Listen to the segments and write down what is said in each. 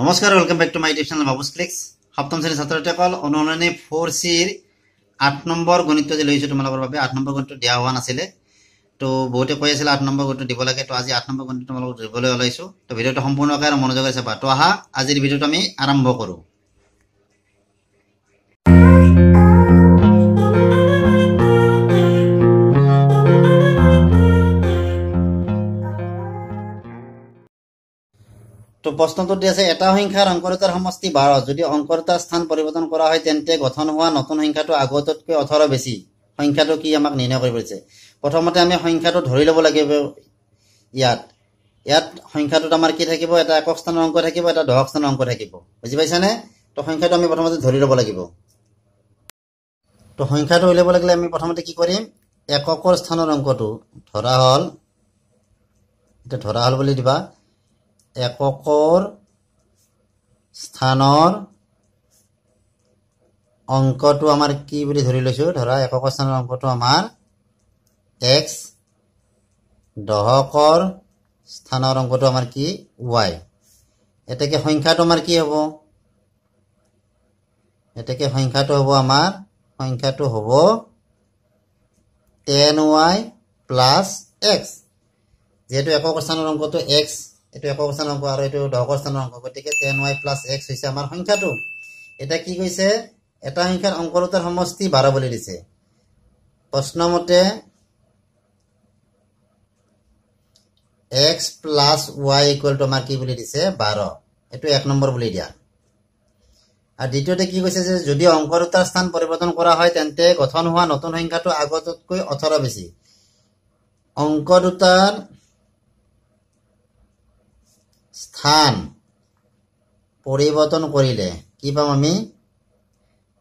নমস্কাৰ welcome back to my YouTube channel বাবুছ clicks সপ্তম শ্ৰেণী ছাত্ৰীসকল অনুশীলনী ফ'ৰ চিৰ আঠ নম্বৰ গণিতটো যে লৈছোঁ তোমালোকৰ বাবে আঠ নম্বৰ গণিতটো দিয়া হোৱা নাছিলে তো বহুতে কৈ আছিলে আঠ নম্বৰ গণিতটো দিব লাগে তো আজি আঠ নম্বৰ গণিতটো তোমালোকক দিবলৈ ওলাইছোঁ তো ভিডিঅ'টো সম্পূৰ্ণকৈ আৰু মনোযোগ আছে বাটো আহা আজিৰ ভিডিঅ'টো আমি আৰম্ভ কৰোঁ তো প্ৰশ্নটো দি আছে এটা সংখ্যাৰ অংকৰতাৰ সমষ্টি বাৰ যদি অংকৰতাৰ স্থান পৰিৱৰ্তন কৰা হয় তেন্তে গঠন হোৱা নতুন সংখ্যাটো আগতকৈ ওঠৰ বেছি সংখ্যাটো কি আমাক নিৰ্ণয় কৰিব দিছে প্ৰথমতে আমি সংখ্যাটো ধৰি ল'ব লাগিব ইয়াত ইয়াত সংখ্যাটোত আমাৰ কি থাকিব এটা একক স্থানৰ অংক থাকিব এটা দহক স্থানৰ অংক থাকিব বুজি পাইছানে তো সংখ্যাটো আমি প্ৰথমতে ধৰি ল'ব লাগিব তো সংখ্যাটো উলিয়াব লাগিলে আমি প্ৰথমতে কি কৰিম এককৰ স্থানৰ অংকটো ধৰা হ'ল এতিয়া ধৰা হ'ল বুলি দিবা এককৰ স্থানৰ অংকটো আমাৰ কি বুলি ধৰি লৈছোঁ ধৰা একক স্থানৰ অংকটো আমাৰ এক্স দহকৰ স্থানৰ অংকটো আমাৰ কি ৱাই এতেকে সংখ্যাটো আমাৰ কি হ'ব এতেকে সংখ্যাটো হ'ব আমাৰ সংখ্যাটো হ'ব টেন ৱাই প্লাছ এক্স যিহেতু একক স্থানৰ অংকটো এক্স এইটো একক্ষণ অংক আৰু এইটো দহকস্থানৰ অংক গতিকে টেন ৱাই প্লাছ এক্স হৈছে আমাৰ সংখ্যাটো এতিয়া কি কৈছে এটা সংখ্যাৰ অংকৰোতাৰ সমষ্টি বাৰ বুলি দিছে প্ৰশ্নমতে X plus Y equal to আমাৰ কি বুলি দিছে বাৰ এইটো এক নম্বৰ বুলি দিয়া আৰু দ্বিতীয়তে কি কৈছে যে যদি অংকৰোতাৰ স্থান পৰিৱৰ্তন কৰা হয় তেন্তে গঠন হোৱা নতুন সংখ্যাটো আগতকৈ ওঠৰ বেছি অংক দুটাৰ স্থান পৰিৱৰ্তন কৰিলে কি পাম আমি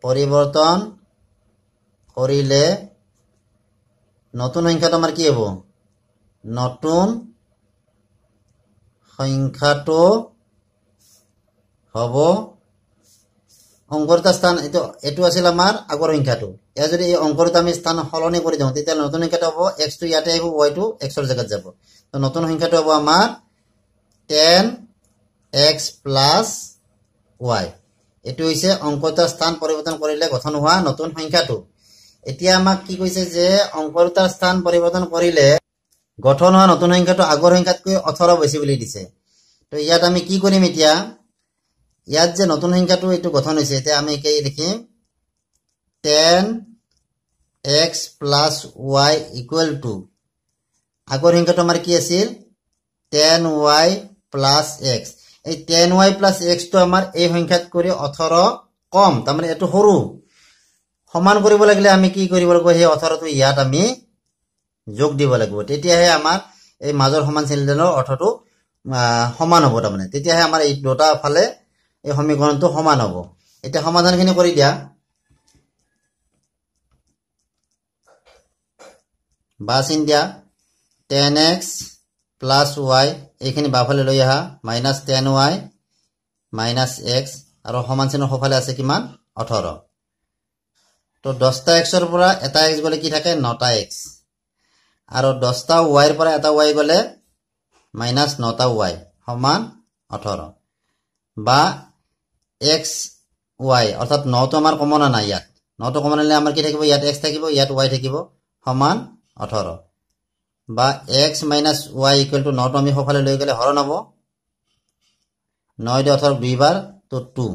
পৰিৱৰ্তন কৰিলে নতুন সংখ্যাটো আমাৰ কি হ'ব নতুন সংখ্যাটো হ'ব অংকৰিতা স্থান এইটো এইটো আছিল আমাৰ আগৰ সংখ্যাটো ইয়াৰ যদি এই অংকৰিতা আমি স্থান সলনি কৰি দিওঁ তেতিয়াহ'লে নতুন সংখ্যাটো হ'ব এক্সটো ইয়াতে আহিব ৱাইটো এক্সৰ জেগাত যাব তো নতুন সংখ্যাটো হ'ব আমাৰ টেন এক্স প্লাছ ৱাই এইটো হৈছে অংক দুটাৰ স্থান পৰিৱৰ্তন কৰিলে গঠন হোৱা নতুন সংখ্যাটো এতিয়া আমাক কি কৈছে যে অংক দুটাৰ স্থান পৰিৱৰ্তন কৰিলে গঠন হোৱা নতুন সংখ্যাটো আগৰ সংখ্যাতকৈ ওঠৰ বেছি বুলি দিছে তো ইয়াত আমি কি কৰিম এতিয়া ইয়াত যে নতুন সংখ্যাটো এইটো গঠন হৈছে এতিয়া আমি কি লিখিম ten X plus Y equal to আগৰ সংখ্যাটো আমাৰ কি আছিল টেন ৱাই প্লাস এক্স এই টেন ওয়াই প্লাস এক্স তো আমার এই সংখ্যাত করে অথর কম তারমানে এই সরু সমান করব লাগলে আমি কি করব সেই অথরটো ইয়াত আমি যোগ দিব লাগবে তেতিয়াহে আমার এই মাজর সমান শ্রেণীদানের অর্থটো সমান হব তারমানে তেতিয়াহে আমার এই দুটা ফালে এই সমীকরণটো সমান হব এটা সমাধানখিনি করে দিয়া বা চিন দিয়া টেন এক্স প্লাছ ৱাই এইখিনি বাওঁফালে লৈ আহা minus ten Y minus X আৰু সমান চিনৰ সোঁফালে আছে কিমান ওঠৰ তো দহটা এক্সৰ পৰা এটা এক্স গ'লে কি থাকে নটা এক্স আৰু দহটা ৱাইৰ পৰা এটা ৱাই গ'লে মাইনাছ নটা ৱাই সমান ওঠৰ বা এক্স ৱাই অৰ্থাৎ নটো আমাৰ কমন অনা নাই ইয়াত নটো কমন আনিলে আমাৰ কি থাকিব ইয়াত এক্স থাকিব ইয়াত ৱাই থাকিব সমান ওঠৰ বা X minus Y equal to নটো আমি সফালে লৈ গ'লে হৰণ হ'ব ন এতিয়া অথবা বি বাৰ তো টু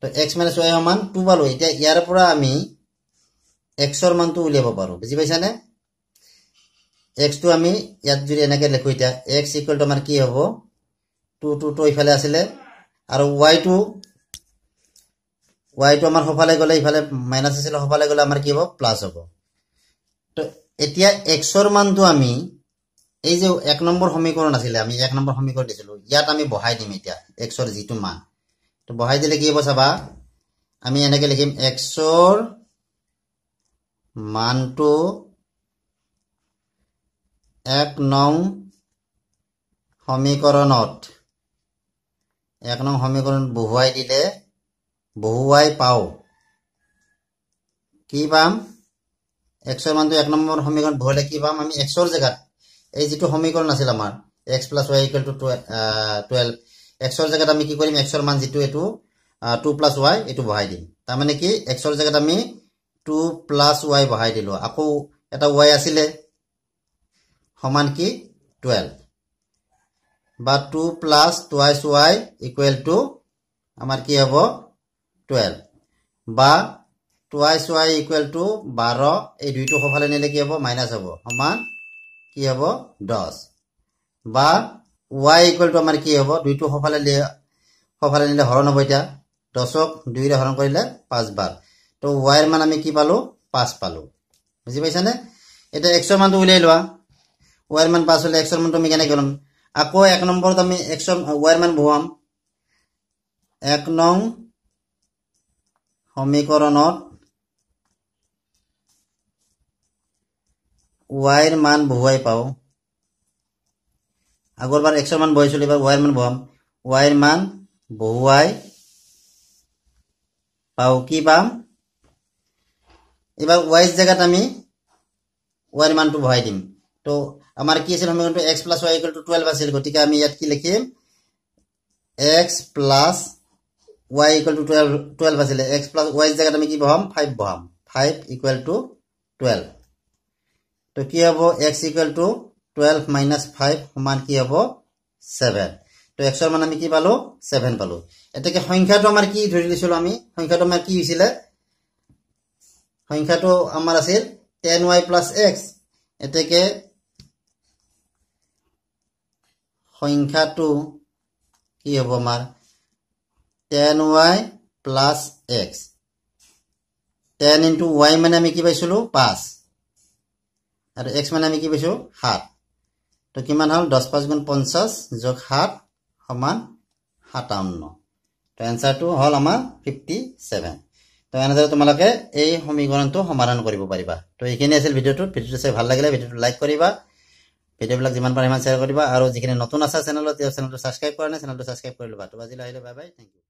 তো এক্স মাইনাছ ৱাই সমান টু পালোঁ এতিয়া ইয়াৰ পৰা আমি এক্সৰ মানটো উলিয়াব পাৰোঁ বুজি পাইছানে এক্সটো আমি ইয়াত যদি এনেকৈ লিখোঁ এতিয়া এক্স ইকুৱেল টু আমাৰ কি হ'ব টু টু টু ইফালে আছিলে আৰু ৱাইটো ৱাইটো আমাৰ সফালে গ'লে ইফালে মাইনাছ আছিলে সফালে গ'লে আমাৰ কি হ'ব প্লাছ হ'ব তো এতিয়া এক্সৰ মানটো আমি এই যে এক নম্বৰ সমীকৰণ আছিলে আমি এক নম্বৰ সমীকৰণ দিছিলো ইয়াত আমি বহাই দিম এতিয়া এক্সৰ যিটো মান তো বহাই দিলে কি হ'ব চাবা আমি এনেকৈ লিখিম এক্সৰ মানটো এক নং সমীকৰণত এক নং সমীকৰণ বহুৱাই দিলে বহুৱাই পাওঁ কি পাম এক্সৰ মানটো এক নম্বৰ সমীকৰণ ভৰিলে কি পাম আমি এক্সৰ জেগাত এই যিটো সমীকৰণ আছিল আমাৰ X plus Y equal to twelve এক্সৰ জেগাত আমি কি কৰিম এক্সৰ মান যিটো এইটো টু প্লাছ ৱাই এইটো বহাই দিম তাৰমানে কি এক্সৰ জেগাত আমি টু প্লাছ ৱাই বহাই দিলোঁ আকৌ এটা ৱাই আছিলে সমান কি টুৱেল্ভ বা two plus twice Y equal to আমাৰ কি হ'ব টুৱেল্ভ বা টু আইচ ৱাই ইকুৱেল টু বাৰ এই দুইটো সফালে নিলে কি হ'ব মাইনাছ হ'ব সমান কি হ'ব দহ বা ৱাই ইকুৱেল টু আমাৰ কি হ'ব দুইটো সফালে নিলে সফালে নিলে হৰণ হ'ব এতিয়া দহক দুইৰে হৰণ কৰিলে পাঁচ বাৰ তো ৱাইৰ মান আমি কি পালোঁ পাঁচ পালোঁ বুজি পাইছানে এতিয়া এক্সৰ মানটো উলিয়াই লোৱা ৱাইৰ মান পাঁচ হ'লে এক্সৰ মানটো আমি কেনেকৈ ল'ম আকৌ এক নম্বৰত আমি এক্সৰ ৱাইৰ মান বহুৱাম এক নং সমীকৰণত ওয়াই মান বহুয়াই পাও আগর বার এক্সর মান বহাইছিল এবার ওয়াই মান বহাম ওয়াই মান বহুয়াই পাও কি পাম এবার ওয়াইস জায়গাত আমি ওয়াই মানটো বহাই দিম তো আমার কি আছে সমীকরণটো X plus Y equal to twelve আছে গতি আমি ইয়াত কি লিখিম X plus Y equal to twelve twelve আছে এক্স প্লাস ওয়াইস জায়গাত আমি কি বহাম ফাইভ বহাম ফাইভ ইকুয়াল টু টুয়েলভ তো কি হ'ব X equal to twelve minus five সমান কি হ'ব ছেভেন তো এক্সৰ মানে আমি কি পালোঁ ছেভেন পালোঁ এতিয়া সংখ্যাটো আমাৰ কি ধৰি দিছিলোঁ আমি সংখ্যাটো আমাৰ কি হৈছিলে সংখ্যাটো আমাৰ আছিল টেন ৱাই প্লাছ এক্স এতিয়া সংখ্যাটো কি হ'ব আমাৰ ten Y plus X ten into Y মানে আমি কি পাইছিলোঁ পাঁচ আৰু এক্স মানে আমি কি পাইছোঁ সাত তো কিমান হ'ল দহ পাঁচ গুণ পঞ্চাছ যোগ সাত সমান সাতাৱন্ন তো এনচাৰটো হ'ল আমাৰ ফিফটি ছেভেন তো এনেদৰে তোমালোকে এই সমীকৰণটো সমাধান কৰিব পাৰিবা তো এইখিনি আছিল ভিডিঅ'টোত ভিডিঅ'টো চাই ভাল লাগিলে ভিডিঅ'টো লাইক কৰিবা ভিডিঅ'বিলাক যিমান পাৰে সিমান শ্বেয়াৰ কৰিবা আৰু যিখিনি নতুন আছে চেনেলত তেওঁ চেনেলটো ছাবস্ক্ৰাইব কৰা নাই চেনেলটো ছাবস্ক্ৰাইব কৰি ল'বা তো আজিলৈ আহিলে বাই বাই থেংক ইউ